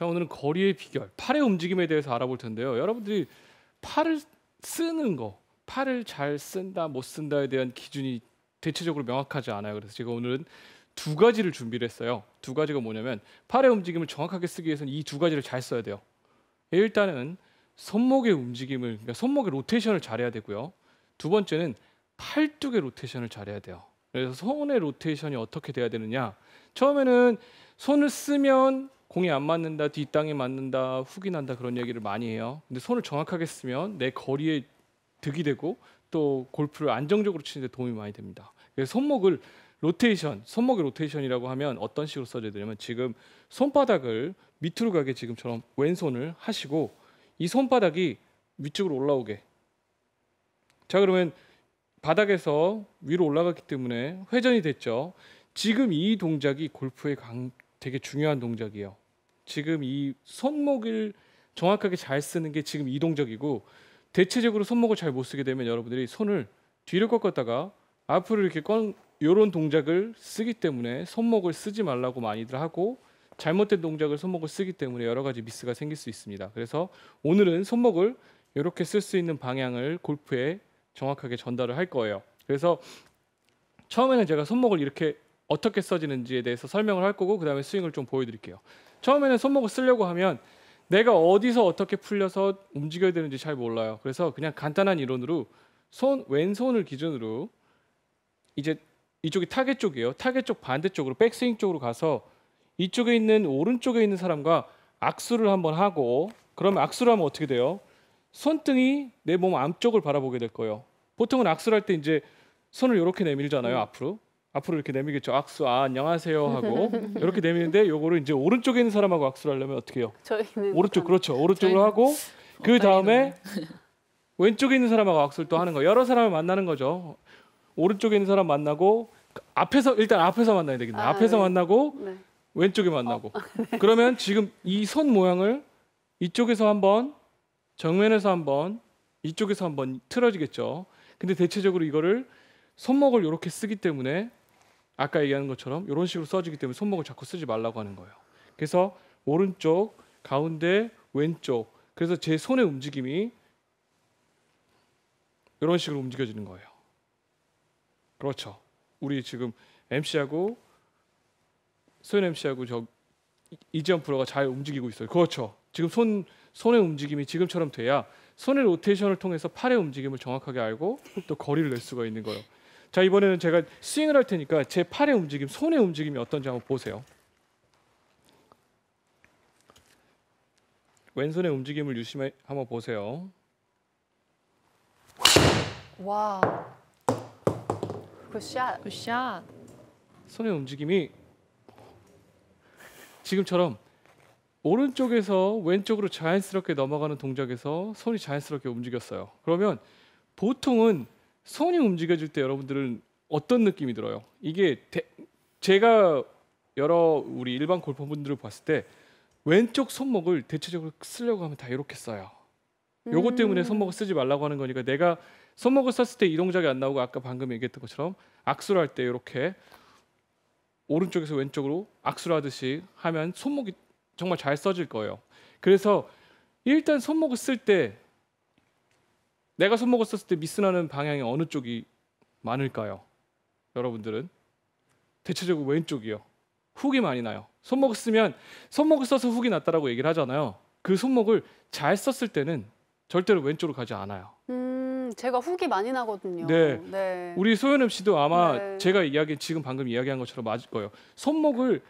자, 오늘은 거리의 비결, 팔의 움직임에 대해서 알아볼 텐데요. 여러분들이 팔을 쓰는 거, 팔을 잘 쓴다, 못 쓴다에 대한 기준이 대체적으로 명확하지 않아요. 그래서 제가 오늘은 두 가지를 준비를 했어요. 두 가지가 뭐냐면 팔의 움직임을 정확하게 쓰기 위해서는 이 두 가지를 잘 써야 돼요. 예, 일단은 손목의 움직임을, 그러니까 손목의 로테이션을 잘해야 되고요. 두 번째는 팔뚝의 로테이션을 잘해야 돼요. 그래서 손의 로테이션이 어떻게 돼야 되느냐? 처음에는 손을 쓰면 공이 안 맞는다, 뒷땅에 맞는다, 훅이 난다 그런 얘기를 많이 해요. 근데 손을 정확하게 쓰면 내 거리에 득이 되고 또 골프를 안정적으로 치는 데 도움이 많이 됩니다. 그래서 손목을 로테이션, 손목의 로테이션이라고 하면 어떤 식으로 써져야 되냐면 지금 손바닥을 밑으로 가게 지금처럼 왼손을 하시고 이 손바닥이 위쪽으로 올라오게. 자 그러면 바닥에서 위로 올라갔기 때문에 회전이 됐죠. 지금 이 동작이 골프에 강, 되게 중요한 동작이에요. 지금 이 손목을 정확하게 잘 쓰는 게 지금 이동적이고 대체적으로 손목을 잘 못 쓰게 되면 여러분들이 손을 뒤로 꺾었다가 앞으로 이렇게 건 요런 동작을 쓰기 때문에 손목을 쓰지 말라고 많이들 하고 잘못된 동작을 손목을 쓰기 때문에 여러 가지 미스가 생길 수 있습니다. 그래서 오늘은 손목을 이렇게 쓸 수 있는 방향을 골프에 정확하게 전달을 할 거예요. 그래서 처음에는 제가 손목을 이렇게 어떻게 써지는지에 대해서 설명을 할 거고 그다음에 스윙을 좀 보여드릴게요. 처음에는 손목을 쓰려고 하면 내가 어디서 어떻게 풀려서 움직여야 되는지 잘 몰라요. 그래서 그냥 간단한 이론으로 손 왼손을 기준으로 이제 이쪽이 타겟 쪽이에요. 타겟 쪽 반대쪽으로 백스윙 쪽으로 가서 이쪽에 있는 오른쪽에 있는 사람과 악수를 한번 하고 그러면 악수를 하면 어떻게 돼요? 손등이 내 몸 안쪽을 바라보게 될 거예요. 보통은 악수를 할 때 이제 손을 이렇게 내밀잖아요, 음. 앞으로. 앞으로 이렇게 내밀겠죠. 악수, 아, 안녕하세요 하고 이렇게 내미는데 요거를 이제 오른쪽에 있는 사람하고 악수를 하려면 어떻게 해요? 저희는 오른쪽 그렇죠. 오른쪽으로 하고 그 다음에 왼쪽에 있는 사람하고 악수를 또 하는 거. 여러 사람을 만나는 거죠. 오른쪽에 있는 사람 만나고 앞에서 일단 앞에서 만나야 되겠네. 아, 앞에서 네. 만나고 네. 왼쪽에 만나고. 어, 아, 네. 그러면 지금 이 손 모양을 이쪽에서 한번 정면에서 한번 이쪽에서 한번 틀어지겠죠. 근데 대체적으로 이거를 손목을 이렇게 쓰기 때문에 아까 얘기하는 것처럼 이런 식으로 써지기 때문에 손목을 자꾸 쓰지 말라고 하는 거예요. 그래서 오른쪽, 가운데, 왼쪽. 그래서 제 손의 움직임이 이런 식으로 움직여지는 거예요. 그렇죠. 우리 지금 MC하고 소연 MC하고 저 이지연 프로가 잘 움직이고 있어요. 그렇죠. 지금 손 손의 움직임이 지금처럼 돼야 손의 로테이션을 통해서 팔의 움직임을 정확하게 알고 또 거리를 낼 수가 있는 거예요. 자 이번에는 제가 스윙을 할 테니까 제 팔의 움직임, 손의 움직임이 어떤지 한번 보세요. 왼손의 움직임을 유심히 한번 보세요. 와, 굿샷. 굿샷. 손의 움직임이 지금처럼 오른쪽에서 왼쪽으로 자연스럽게 넘어가는 동작에서 손이 자연스럽게 움직였어요. 그러면 보통은 손이 움직여질 때 여러분들은 어떤 느낌이 들어요? 이게 대, 제가 여러 우리 일반 골퍼분들을 봤을 때 왼쪽 손목을 대체적으로 쓰려고 하면 다 이렇게 써요. 요거 때문에 음. 손목을 쓰지 말라고 하는 거니까 내가 손목을 썼을 때 이 동작이 안 나오고 아까 방금 얘기했던 것처럼 악수를 할 때 이렇게 오른쪽에서 왼쪽으로 악수를 하듯이 하면 손목이 정말 잘 써질 거예요. 그래서 일단 손목을 쓸때 내가 손목을썼을때 미스나는 방향이 어느 쪽이 많을까요? 여러분들은 대체적으로 왼쪽이요. 훅이 많이 나요. 손목을 쓰면 손목을 써서 훅이 났다라고 얘기를 하잖아요. 그 손목을 잘 썼을 때는 절대로 왼쪽으로 가지 않아요. 음, 제가 훅이 많이 나거든요. 네. 네. 우리 소연음 씨도 아마 네. 제가 이야기 지금 방금 이야기한 것처럼 맞을 거예요. 손목을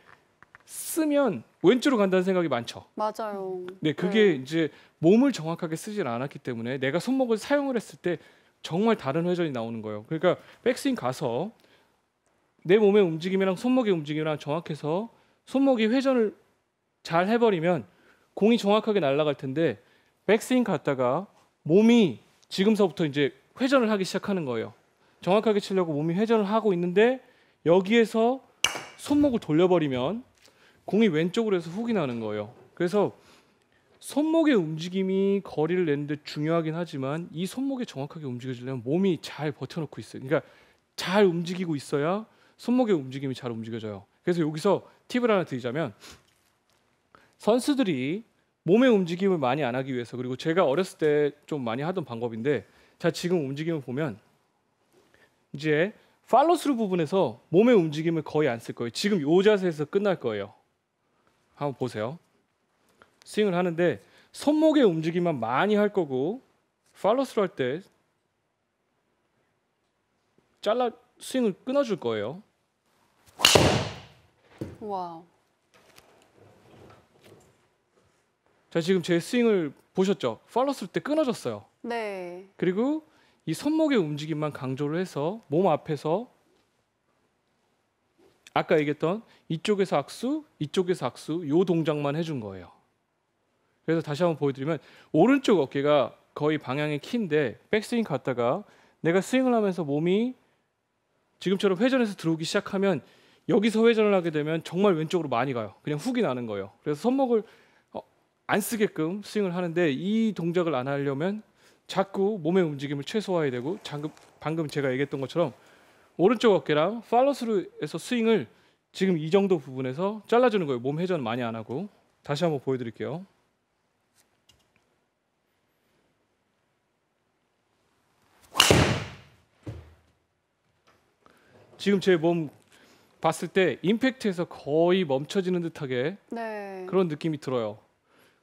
쓰면 왼쪽으로 간다는 생각이 많죠. 맞아요. 네, 그게 네. 이제 몸을 정확하게 쓰질 않았기 때문에 내가 손목을 사용을 했을 때 정말 다른 회전이 나오는 거예요. 그러니까 백스윙 가서 내 몸의 움직임이랑 손목의 움직임이랑 정확해서 손목이 회전을 잘 해버리면 공이 정확하게 날아갈 텐데 백스윙 갔다가 몸이 지금서부터 이제 회전을 하기 시작하는 거예요. 정확하게 치려고 몸이 회전을 하고 있는데 여기에서 손목을 돌려버리면 공이 왼쪽으로 해서 훅이 나는 거예요. 그래서 손목의 움직임이 거리를 내는데 중요하긴 하지만 이 손목이 정확하게 움직여지려면 몸이 잘 버텨놓고 있어요. 그러니까 잘 움직이고 있어야 손목의 움직임이 잘 움직여져요. 그래서 여기서 팁을 하나 드리자면 선수들이 몸의 움직임을 많이 안 하기 위해서 그리고 제가 어렸을 때 좀 많이 하던 방법인데 자 지금 움직임을 보면 이제 팔로스루 부분에서 몸의 움직임을 거의 안 쓸 거예요. 지금 이 자세에서 끝날 거예요. 한번 보세요. 스윙을 하는데 손목의 움직임만 많이 할 거고 팔로스를 할 때 잘라 스윙을 끊어줄 거예요. 와. 자 지금 제 스윙을 보셨죠? 팔로스를 때 끊어졌어요. 네. 그리고 이 손목의 움직임만 강조를 해서 몸 앞에서 아까 얘기했던 이쪽에서 악수, 이쪽에서 악수 요 동작만 해준 거예요. 그래서 다시 한번 보여드리면 오른쪽 어깨가 거의 방향이 키인데 백스윙 갔다가 내가 스윙을 하면서 몸이 지금처럼 회전해서 들어오기 시작하면 여기서 회전을 하게 되면 정말 왼쪽으로 많이 가요. 그냥 훅이 나는 거예요. 그래서 손목을 어, 안 쓰게끔 스윙을 하는데 이 동작을 안 하려면 자꾸 몸의 움직임을 최소화해야 되고 방금, 제가 얘기했던 것처럼 오른쪽 어깨랑 팔로스루에서 스윙을 지금 이 정도 부분에서 잘라주는 거예요. 몸 회전 많이 안 하고 다시 한번 보여드릴게요. 지금 제 몸 봤을 때 임팩트에서 거의 멈춰지는 듯하게 네. 그런 느낌이 들어요.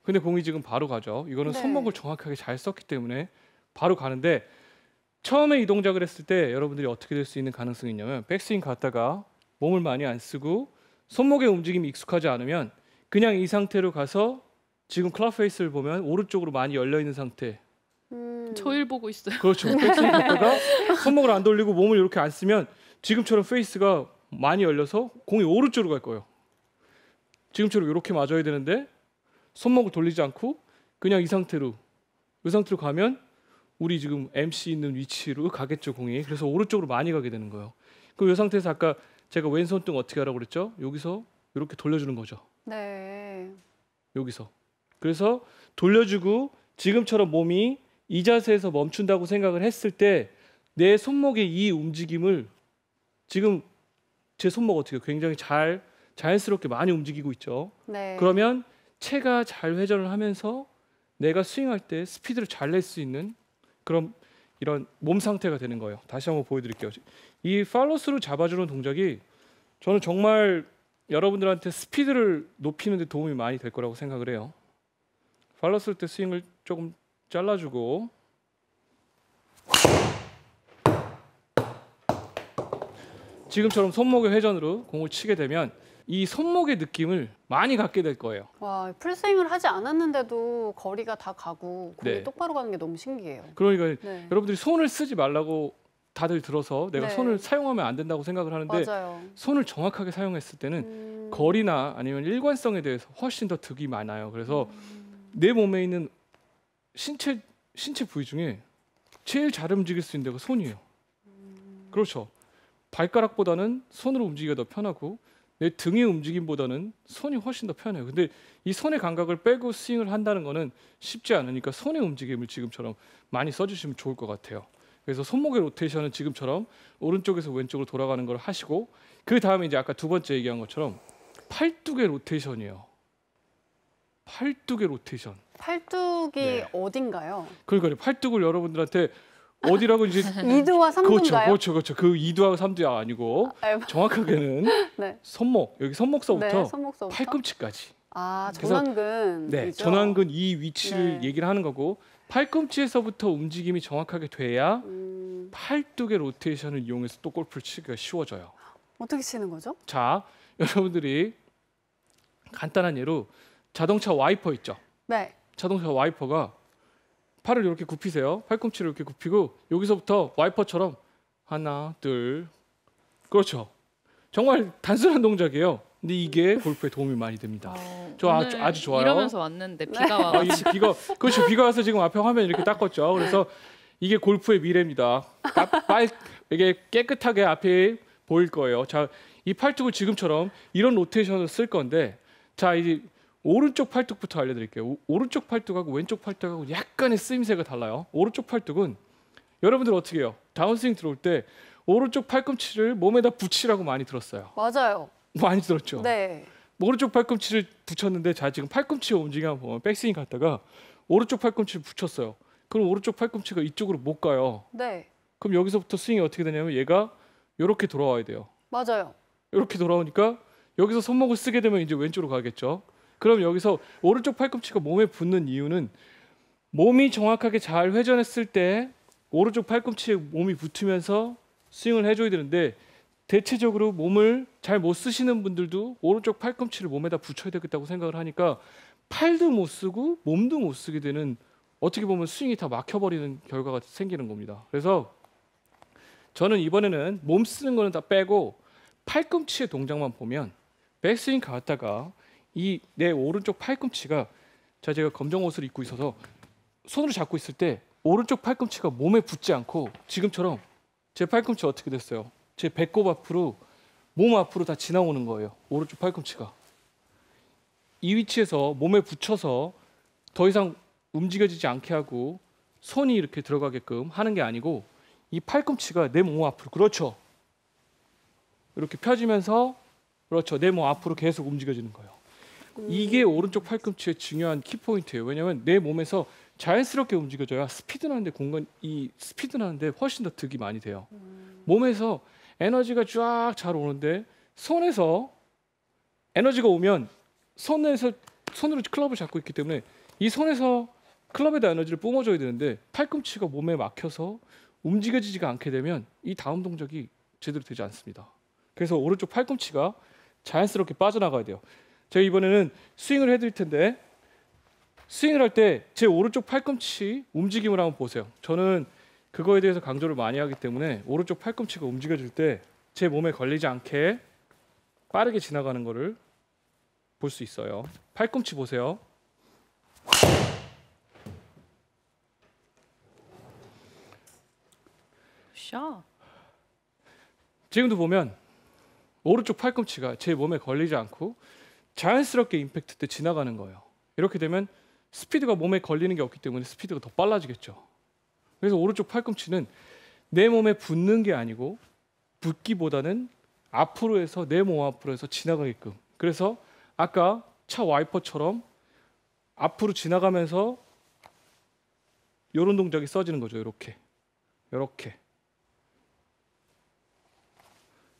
근데 공이 지금 바로 가죠. 이거는 네. 손목을 정확하게 잘 썼기 때문에 바로 가는데 처음에 이 동작을 했을 때 여러분들이 어떻게 될 수 있는 가능성이 있냐면 백스윙 갔다가 몸을 많이 안 쓰고 손목의 움직임이 익숙하지 않으면 그냥 이 상태로 가서 지금 클럽 페이스를 보면 오른쪽으로 많이 열려 있는 상태. 음... 저일 보고 있어요. 그렇죠. 백스윙 갔다가 손목을 안 돌리고 몸을 이렇게 안 쓰면 지금처럼 페이스가 많이 열려서 공이 오른쪽으로 갈 거예요. 지금처럼 이렇게 맞아야 되는데 손목을 돌리지 않고 그냥 이 상태로 이 상태로 가면 우리 지금 MC 있는 위치로 가겠죠 공이. 그래서 오른쪽으로 많이 가게 되는 거예요. 그이 럼 상태에서 아까 제가 왼손 등 어떻게 하라고 그랬죠? 여기서 이렇게 돌려주는 거죠. 네. 여기서. 그래서 돌려주고 지금처럼 몸이 이 자세에서 멈춘다고 생각을 했을 때 내 손목의 이 움직임을 지금 제 손목 어떻게 굉장히 잘 자연스럽게 많이 움직이고 있죠. 네. 그러면 체가 잘 회전을 하면서 내가 스윙할 때 스피드를 잘 낼 수 있는 그런 이런 몸 상태가 되는 거예요. 다시 한번 보여드릴게요. 이 팔로스로 잡아주는 동작이 저는 정말 여러분들한테 스피드를 높이는 데 도움이 많이 될 거라고 생각을 해요. 팔로스 때 스윙을 조금 잘라주고 지금처럼 손목의 회전으로 공을 치게 되면 이 손목의 느낌을 많이 갖게 될 거예요. 와, 풀스윙을 하지 않았는데도 거리가 다 가고 공이 네. 똑바로 가는 게 너무 신기해요. 그러니까 네. 여러분들이 손을 쓰지 말라고 다들 들어서 내가 네. 손을 사용하면 안 된다고 생각을 하는데 맞아요. 손을 정확하게 사용했을 때는 음... 거리나 아니면 일관성에 대해서 훨씬 더 득이 많아요. 그래서 음... 내 몸에 있는 신체 신체 부위 중에 제일 잘 움직일 수 있는 데가 손이에요. 음... 그렇죠. 발가락보다는 손으로 움직이기가 더 편하고 내 등의 움직임보다는 손이 훨씬 더 편해요. 근데 이 손의 감각을 빼고 스윙을 한다는 거는 쉽지 않으니까 손의 움직임을 지금처럼 많이 써주시면 좋을 것 같아요. 그래서 손목의 로테이션은 지금처럼 오른쪽에서 왼쪽으로 돌아가는 걸 하시고 그 다음에 이제 아까 두 번째 얘기한 것처럼 팔뚝의 로테이션이에요. 팔뚝의 로테이션. 팔뚝이 네. 어딘가요? 그러니까 팔뚝을 여러분들한테 어디라고 이제 2두와 3두인가요? 그렇죠, 그렇죠, 그렇죠. 그 2두하고 3두야 아니고 정확하게는 네. 손목 여기 손목서부터, 네, 손목서부터? 팔꿈치까지. 아 전완근. 네, 전완근 이 위치를 네. 얘기를 하는 거고 팔꿈치에서부터 움직임이 정확하게 돼야 음... 팔뚝의 로테이션을 이용해서 또 골프를 치기가 쉬워져요. 어떻게 치는 거죠? 자, 여러분들이 간단한 예로 자동차 와이퍼 있죠? 네. 자동차 와이퍼가 팔을 이렇게 굽히세요. 팔꿈치를 이렇게 굽히고 여기서부터 와이퍼처럼 하나, 둘. 그렇죠. 정말 단순한 동작이에요. 근데 이게 골프에 도움이 많이 됩니다. 아, 저 아주, 아주 좋아요. 이러면서 왔는데 네. 비가 어, 와. 아, 비가 그렇죠. 비가 와서 지금 앞에 화면 이렇게 닦았죠. 네. 그래서 이게 골프의 미래입니다. 아, 빨 이게 깨끗하게 앞에 보일 거예요. 자, 이 팔뚝을 지금처럼 이런 로테이션을 쓸 건데 자, 이제 오른쪽 팔뚝부터 알려드릴게요. 오른쪽 팔뚝하고 왼쪽 팔뚝하고 약간의 쓰임새가 달라요. 오른쪽 팔뚝은 여러분들 어떻게 해요? 다운스윙 들어올 때 오른쪽 팔꿈치를 몸에다 붙이라고 많이 들었어요. 맞아요. 많이 들었죠. 네. 오른쪽 팔꿈치를 붙였는데 자 지금 팔꿈치 움직임 보면 백스윙 갔다가 오른쪽 팔꿈치를 붙였어요. 그럼 오른쪽 팔꿈치가 이쪽으로 못 가요. 네. 그럼 여기서부터 스윙이 어떻게 되냐면 얘가 이렇게 돌아와야 돼요. 맞아요. 이렇게 돌아오니까 여기서 손목을 쓰게 되면 이제 왼쪽으로 가겠죠. 그럼 여기서 오른쪽 팔꿈치가 몸에 붙는 이유는 몸이 정확하게 잘 회전했을 때 오른쪽 팔꿈치에 몸이 붙으면서 스윙을 해줘야 되는데 대체적으로 몸을 잘 못 쓰시는 분들도 오른쪽 팔꿈치를 몸에다 붙여야 되겠다고 생각을 하니까 팔도 못 쓰고 몸도 못 쓰게 되는 어떻게 보면 스윙이 다 막혀버리는 결과가 생기는 겁니다. 그래서 저는 이번에는 몸 쓰는 거는 다 빼고 팔꿈치의 동작만 보면 백스윙 갔다가 이내 오른쪽 팔꿈치가 자 제가 검정 옷을 입고 있어서 손으로 잡고 있을 때 오른쪽 팔꿈치가 몸에 붙지 않고 지금처럼 제 팔꿈치 어떻게 됐어요? 제 배꼽 앞으로 몸 앞으로 다 지나오는 거예요. 오른쪽 팔꿈치가 이 위치에서 몸에 붙여서 더 이상 움직여지지 않게 하고 손이 이렇게 들어가게끔 하는 게 아니고 이 팔꿈치가 내 몸 앞으로 그렇죠. 이렇게 펴지면서 그렇죠. 내 몸 앞으로 계속 움직여지는 거예요. 음. 이게 오른쪽 팔꿈치의 중요한 키포인트예요. 왜냐하면 내 몸에서 자연스럽게 움직여져야 스피드 나는데 공간 이 스피드 나는데 훨씬 더 득이 많이 돼요. 음. 몸에서 에너지가 쫙 잘 오는데 손에서 에너지가 오면 손에서 손으로 클럽을 잡고 있기 때문에 이 손에서 클럽에다 에너지를 뿜어줘야 되는데 팔꿈치가 몸에 막혀서 움직여지지가 않게 되면 이 다음 동작이 제대로 되지 않습니다. 그래서 오른쪽 팔꿈치가 자연스럽게 빠져나가야 돼요. 제가 이번에는 스윙을 해드릴 텐데 스윙을 할 때 제 오른쪽 팔꿈치 움직임을 한번 보세요. 저는 그거에 대해서 강조를 많이 하기 때문에 오른쪽 팔꿈치가 움직여질 때 제 몸에 걸리지 않게 빠르게 지나가는 거를 볼수 있어요. 팔꿈치 보세요. 샤. 지금도 보면 오른쪽 팔꿈치가 제 몸에 걸리지 않고 자연스럽게 임팩트 때 지나가는 거예요. 이렇게 되면 스피드가 몸에 걸리는 게 없기 때문에 스피드가 더 빨라지겠죠. 그래서 오른쪽 팔꿈치는 내 몸에 붙는 게 아니고 붙기보다는 앞으로 해서 내 몸 앞으로 해서 지나가게끔. 그래서 아까 차 와이퍼처럼 앞으로 지나가면서 이런 동작이 써지는 거죠. 이렇게. 이렇게.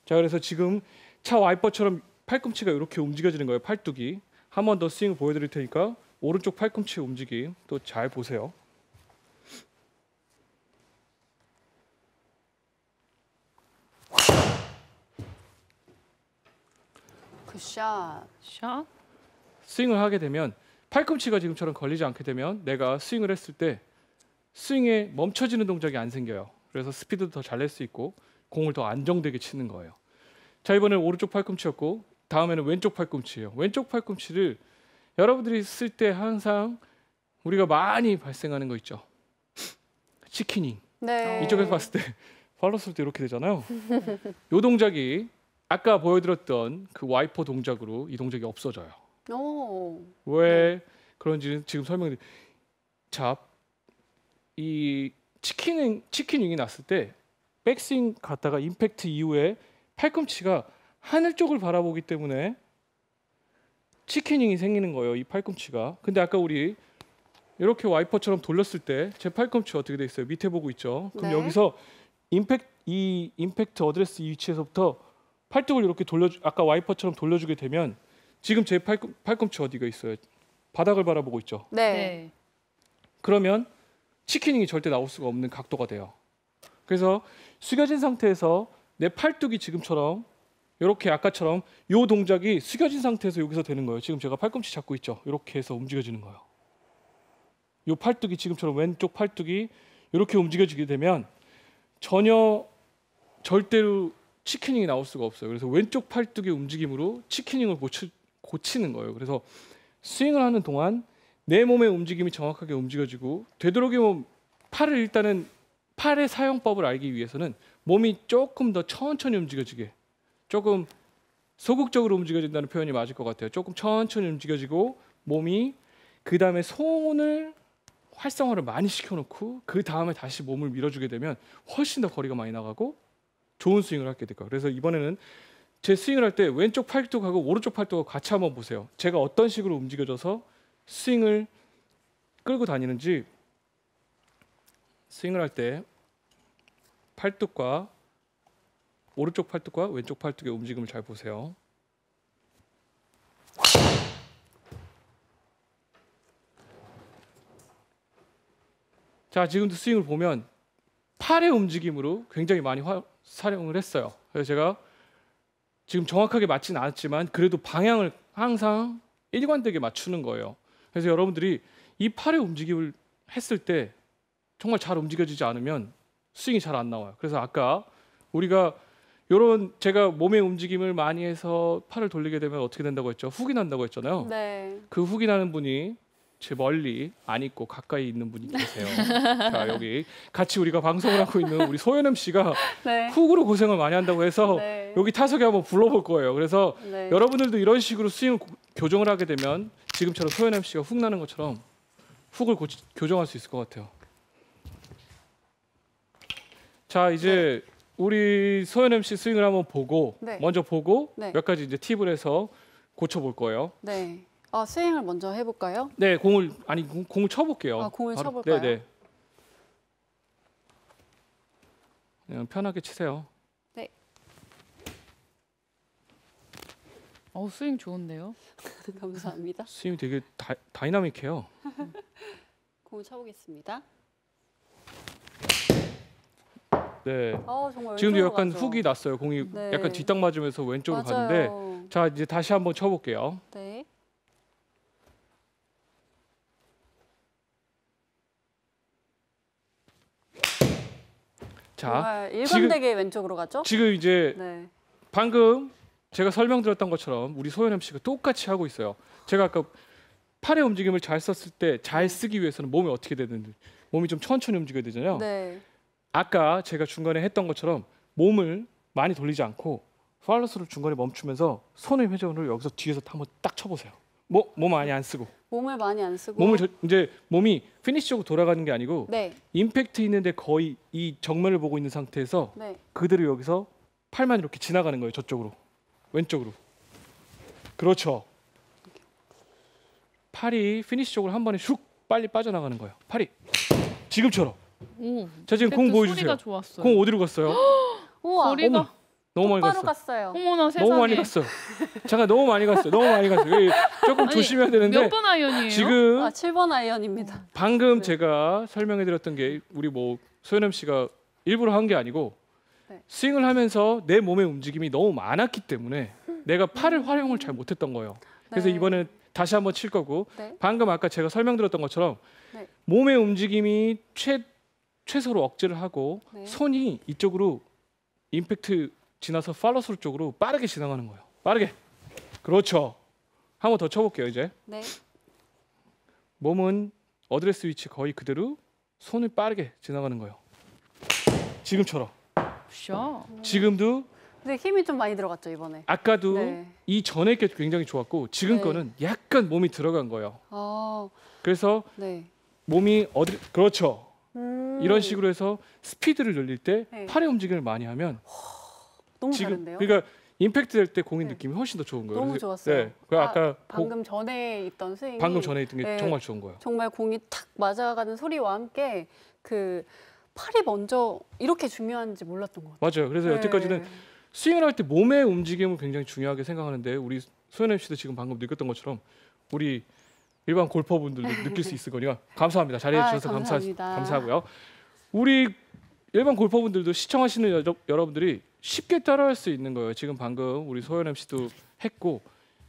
자, 그래서 지금 차 와이퍼처럼 팔꿈치가 이렇게 움직여지는 거예요. 팔뚝이. 한 번 더 스윙을 보여드릴 테니까 오른쪽 팔꿈치 움직임 또 잘 보세요. 굿샷. 샷. 스윙을 하게 되면 팔꿈치가 지금처럼 걸리지 않게 되면 내가 스윙을 했을 때 스윙에 멈춰지는 동작이 안 생겨요. 그래서 스피드도 더 잘 낼 수 있고 공을 더 안정되게 치는 거예요. 자 이번엔 오른쪽 팔꿈치였고 다음에는 왼쪽 팔꿈치예요. 왼쪽 팔꿈치를 여러분들이 쓸 때 항상 우리가 많이 발생하는 거 있죠. 치키닝. 네. 이쪽에서 봤을 때팔로쓸때 이렇게 되잖아요. 요 동작이 아까 보여드렸던 그 와이퍼 동작으로 이 동작이 없어져요. 오. 왜 네. 그런지는 지금 설명해. 자, 이 치킨잉 치킨윙이 났을 때 백스윙 갔다가 임팩트 이후에 팔꿈치가 하늘 쪽을 바라보기 때문에 치키닝이 생기는 거예요. 이 팔꿈치가. 근데 아까 우리 이렇게 와이퍼처럼 돌렸을 때 제 팔꿈치 어떻게 돼 있어요? 밑에 보고 있죠. 그럼 네. 여기서 임팩 트이 임팩트 어드레스 이 위치에서부터 팔뚝을 이렇게 돌려 아까 와이퍼처럼 돌려주게 되면 지금 제 팔꿈, 팔꿈치 어디가 있어요? 바닥을 바라보고 있죠. 네. 네. 그러면 치키닝이 절대 나올 수가 없는 각도가 돼요. 그래서 숙여진 상태에서 내 팔뚝이 지금처럼 이렇게 아까처럼 이 동작이 숙여진 상태에서 여기서 되는 거예요. 지금 제가 팔꿈치 잡고 있죠. 이렇게 해서 움직여지는 거예요. 이 팔뚝이 지금처럼 왼쪽 팔뚝이 이렇게 움직여지게 되면 전혀 절대로 치킨닝이 나올 수가 없어요. 그래서 왼쪽 팔뚝의 움직임으로 치킨닝을 고치, 고치는 거예요. 그래서 스윙을 하는 동안 내 몸의 움직임이 정확하게 움직여지고 되도록이면 뭐 팔을 일단은 팔의 사용법을 알기 위해서는 몸이 조금 더 천천히 움직여지게 조금 소극적으로 움직여진다는 표현이 맞을 것 같아요. 조금 천천히 움직여지고 몸이 그 다음에 손을 활성화를 많이 시켜놓고 그 다음에 다시 몸을 밀어주게 되면 훨씬 더 거리가 많이 나가고 좋은 스윙을 하게 될 거예요. 그래서 이번에는 제 스윙을 할 때 왼쪽 팔뚝하고 오른쪽 팔뚝 같이 한번 보세요. 제가 어떤 식으로 움직여져서 스윙을 끌고 다니는지 스윙을 할 때 팔뚝과 오른쪽 팔뚝과 왼쪽 팔뚝의 움직임을 잘 보세요. 자, 지금도 스윙을 보면 팔의 움직임으로 굉장히 많이 화, 사용을 했어요. 그래서 제가 지금 정확하게 맞지는 않았지만 그래도 방향을 항상 일관되게 맞추는 거예요. 그래서 여러분들이 이 팔의 움직임을 했을 때 정말 잘 움직여지지 않으면 스윙이 잘 안 나와요. 그래서 아까 우리가 이런 제가 몸의 움직임을 많이 해서 팔을 돌리게 되면 어떻게 된다고 했죠? 훅이 난다고 했잖아요. 네. 그 훅이 나는 분이 제 멀리 안 있고 가까이 있는 분이 계세요. 자 여기 같이 우리가 방송을 하고 있는 우리 소연음 씨가 네. 훅으로 고생을 많이 한다고 해서 네. 여기 타석에 한번 불러볼 거예요. 그래서 네. 여러분들도 이런 식으로 스윙 교정을 하게 되면 지금처럼 소연음 씨가 훅 나는 것처럼 훅을 고치, 교정할 수 있을 것 같아요. 자 이제 네. 우리 소연 MC 스윙을 한번 보고 네. 먼저 보고 네. 몇 가지 이제 팁을 해서 고쳐볼 거예요. 네. 아, 스윙을 먼저 해볼까요? 네, 공을 아니 공, 공을 쳐볼게요. 아, 공을 바로, 쳐볼까요? 네, 네. 편하게 치세요. 네. 어 스윙 좋은데요? 감사합니다. 스윙 되게 다, 다이나믹해요. 공을 쳐보겠습니다. 네. 아, 정말 지금도 약간 가죠. 훅이 났어요. 공이 네. 약간 뒤딱 맞으면서 왼쪽으로 맞아요. 갔는데 자 이제 다시 한번 쳐볼게요. 네. 자 일관되게 왼쪽으로 가죠? 지금 이제 네. 방금 제가 설명드렸던 것처럼 우리 소연엠 씨가 똑같이 하고 있어요. 제가 아까 팔의 움직임을 잘 썼을 때 잘 쓰기 위해서는 몸이 어떻게 되는지 몸이 좀 천천히 움직여야 되잖아요. 네. 아까 제가 중간에 했던 것처럼 몸을 많이 돌리지 않고 팔러스를 중간에 멈추면서 손의 회전을 여기서 뒤에서 한번 딱 쳐보세요. 뭐, 몸 많이 안 쓰고. 몸을 많이 안 쓰고. 몸을 저, 이제 몸이 피니쉬적으로 돌아가는 게 아니고 네. 임팩트 있는데 거의 이 정면을 보고 있는 상태에서 네. 그대로 여기서 팔만 이렇게 지나가는 거예요. 저쪽으로. 왼쪽으로. 그렇죠. 팔이 피니쉬쪽으로한 번에 슉 빨리 빠져나가는 거예요. 팔이 지금처럼. 오. 저 지금 공 보여주세요. 소리가 좋았어요. 공 어디로 갔어요? 우와. 거리가 어머, 너무 많이 갔어. 갔어요. 어머나 세상에. 너무 많이 갔어. 잠깐 너무 많이 갔어. 너무 많이 갔어. 조금 아니, 조심해야 되는데. 몇 번 아이언이에요? 지금 아, 7번 아이언입니다. 방금 네. 제가 설명해 드렸던 게 우리 뭐 소연엠 씨가 일부러 한 게 아니고 네. 스윙을 하면서 내 몸의 움직임이 너무 많았기 때문에 내가 팔을 활용을 잘 못했던 거예요. 그래서 네. 이번에 다시 한번 칠 거고 네. 방금 아까 제가 설명드렸던 것처럼 네. 몸의 움직임이 최 최소로 억제를 하고 네. 손이 이쪽으로 임팩트 지나서 팔로솔 쪽으로 빠르게 지나가는 거예요. 빠르게. 그렇죠. 한번더 쳐볼게요 이제. 네. 몸은 어드레스 위치 거의 그대로 손을 빠르게 지나가는 거예요. 지금처럼. 샤. 지금도. 근데 힘이 좀 많이 들어갔죠 이번에. 아까도 네. 이 전에 게 굉장히 좋았고 지금 네. 거는 약간 몸이 들어간 거예요. 아. 그래서 네. 몸이 어드 그렇죠. 이런 음. 식으로 해서 스피드를 늘릴 때 네. 팔의 움직임을 많이 하면 너무 지금 다른데요? 그러니까 임팩트 될 때공인 네. 느낌이 훨씬 더 좋은 거예요. 너무 좋았어요. 네. 그 아, 까 방금 전에 있던 스윙이 방금 전에 했던 게 네. 정말 좋은 거예요. 정말 공이 탁 맞아가는 소리와 함께 그 팔이 먼저 이렇게 중요한지 몰랐던 것 같아요. 맞아요. 그래서 여태까지는 네. 스윙을 할 때 몸의 움직임을 굉장히 중요하게 생각하는데 우리 소연엽 씨도 지금 방금 느꼈던 것처럼 우리 일반 골퍼분들도 느낄 수 있을 거니까 감사합니다. 자리해 아, 주셔서 아, 감사합니다. 감사, 감사하고요. 우리 일반 골퍼분들도 시청하시는 여, 여러분들이 쉽게 따라할 수 있는 거예요. 지금 방금 우리 소연 MC도 했고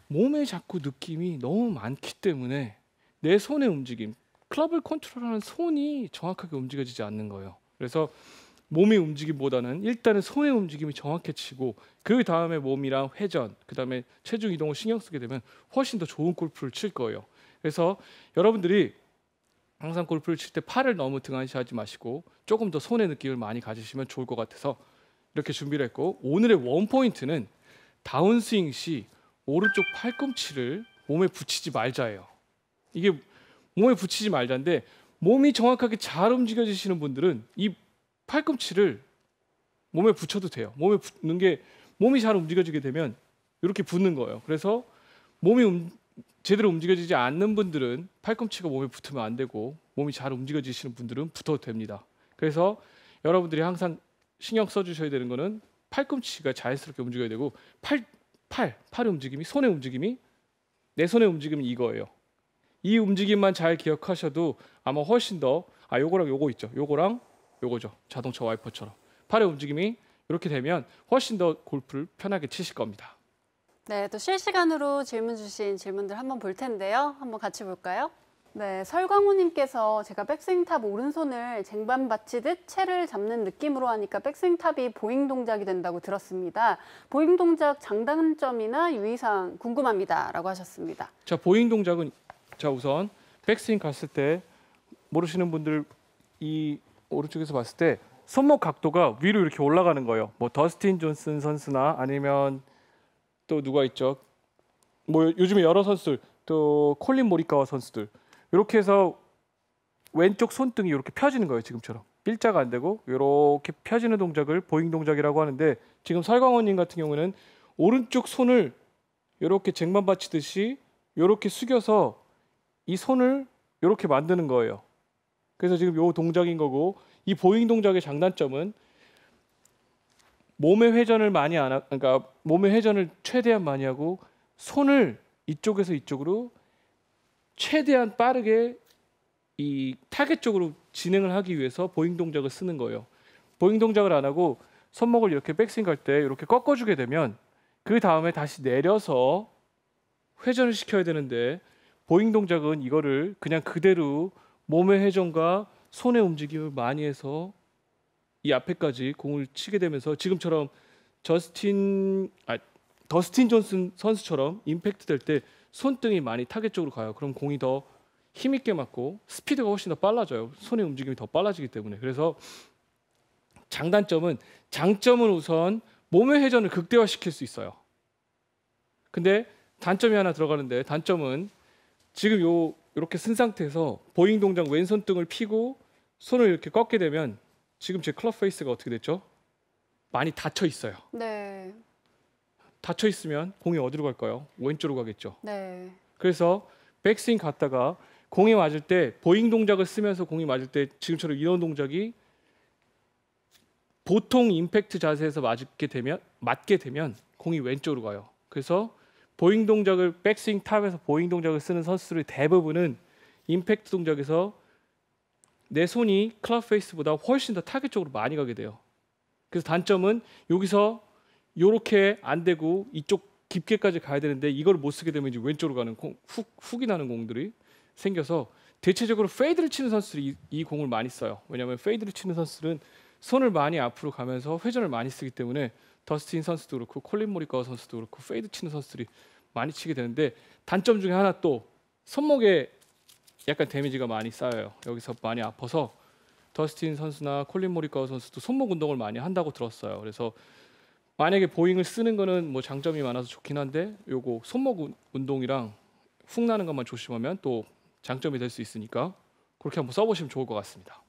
몸에 자꾸 느낌이 너무 많기 때문에 내 손의 움직임, 클럽을 컨트롤하는 손이 정확하게 움직여지지 않는 거예요. 그래서 몸의 움직임보다는 일단은 손의 움직임이 정확해지고 그 다음에 몸이랑 회전, 그 다음에 체중 이동을 신경 쓰게 되면 훨씬 더 좋은 골프를 칠 거예요. 그래서 여러분들이 항상 골프를 칠 때 팔을 너무 등한시하지 마시고 조금 더 손의 느낌을 많이 가지시면 좋을 것 같아서 이렇게 준비를 했고 오늘의 원 포인트는 다운스윙 시 오른쪽 팔꿈치를 몸에 붙이지 말자예요. 이게 몸에 붙이지 말자인데 몸이 정확하게 잘 움직여지시는 분들은 이 팔꿈치를 몸에 붙여도 돼요. 몸에 붙는 게 몸이 잘 움직여지게 되면 이렇게 붙는 거예요. 그래서 몸이 움직 제대로 움직여지지 않는 분들은 팔꿈치가 몸에 붙으면 안 되고 몸이 잘 움직여지시는 분들은 붙어도 됩니다. 그래서 여러분들이 항상 신경 써주셔야 되는 거는 팔꿈치가 자연스럽게 움직여야 되고 팔, 팔, 팔의 움직임이 손의 움직임이 내 손의 움직임이 이거예요. 이 움직임만 잘 기억하셔도 아마 훨씬 더 아 요거랑 요거 있죠. 요거랑 요거죠. 자동차 와이퍼처럼 팔의 움직임이 이렇게 되면 훨씬 더 골프를 편하게 치실 겁니다. 네, 또 실시간으로 질문 주신 질문들 한번 볼 텐데요. 한번 같이 볼까요? 네, 설광우님께서 제가 백스윙탑 오른손을 쟁반 받치듯 채를 잡는 느낌으로 하니까 백스윙탑이 보잉 동작이 된다고 들었습니다. 보잉 동작 장단점이나 유의사항 궁금합니다. 라고 하셨습니다. 자, 보잉 동작은 자 우선 백스윙 갔을 때 모르시는 분들 이 오른쪽에서 봤을 때 손목 각도가 위로 이렇게 올라가는 거예요. 뭐 더스틴 존슨 선수나 아니면 또 누가 있죠? 뭐 요즘에 여러 선수들 또 콜린 모리카와 선수들 이렇게 해서 왼쪽 손등이 이렇게 펴지는 거예요 지금처럼 일자가 안 되고 이렇게 펴지는 동작을 보잉 동작이라고 하는데 지금 설광원님 같은 경우는 오른쪽 손을 이렇게 쟁반 받치듯이 이렇게 숙여서 이 손을 이렇게 만드는 거예요. 그래서 지금 요 동작인 거고 이 보잉 동작의 장단점은 몸의 회전을 많이 안 하, 그러니까 몸의 회전을 최대한 많이 하고 손을 이쪽에서 이쪽으로 최대한 빠르게 이 타겟 쪽으로 진행을 하기 위해서 보잉 동작을 쓰는 거예요. 보잉 동작을 안 하고 손목을 이렇게 백스윙 할때 이렇게 꺾어 주게 되면 그 다음에 다시 내려서 회전을 시켜야 되는데 보잉 동작은 이거를 그냥 그대로 몸의 회전과 손의 움직임을 많이 해서 이 앞에까지 공을 치게 되면서 지금처럼 저스틴 아 더스틴 존슨 선수처럼 임팩트 될 때 손등이 많이 타겟 쪽으로 가요. 그럼 공이 더 힘있게 맞고 스피드가 훨씬 더 빨라져요. 손의 움직임이 더 빨라지기 때문에. 그래서 장단점은 장점은 우선 몸의 회전을 극대화시킬 수 있어요. 근데 단점이 하나 들어가는데 단점은 지금 요 이렇게 쓴 상태에서 보잉 동작 왼손등을 피고 손을 이렇게 꺾게 되면 지금 제 클럽 페이스가 어떻게 됐죠? 많이 닫혀 있어요. 네. 닫혀 있으면 공이 어디로 갈까요? 왼쪽으로 가겠죠. 네. 그래서 백스윙 갔다가 공이 맞을 때 보잉 동작을 쓰면서 공이 맞을 때 지금처럼 이런 동작이 보통 임팩트 자세에서 맞게 되면 맞게 되면 공이 왼쪽으로 가요. 그래서 보잉 동작을 백스윙 탑에서 보잉 동작을 쓰는 선수들의 대부분은 임팩트 동작에서 내 손이 클럽 페이스보다 훨씬 더 타겟 쪽으로 많이 가게 돼요. 그래서 단점은 여기서 이렇게 안 되고 이쪽 깊게까지 가야 되는데 이걸 못 쓰게 되면 이제 왼쪽으로 가는 공, 훅, 훅이 나는 공들이 생겨서 대체적으로 페이드를 치는 선수들이 이, 이 공을 많이 써요. 왜냐하면 페이드를 치는 선수들은 손을 많이 앞으로 가면서 회전을 많이 쓰기 때문에 더스틴 선수도 그렇고 콜린 모리카와 선수도 그렇고 페이드 치는 선수들이 많이 치게 되는데 단점 중에 하나 또 손목에 약간 데미지가 많이 쌓여요. 여기서 많이 아파서 더스틴 선수나 콜린 모리카우 선수도 손목 운동을 많이 한다고 들었어요. 그래서 만약에 보잉을 쓰는 거는 뭐 장점이 많아서 좋긴 한데 요거 손목 운동이랑 훅 나는 것만 조심하면 또 장점이 될 수 있으니까 그렇게 한번 써보시면 좋을 것 같습니다.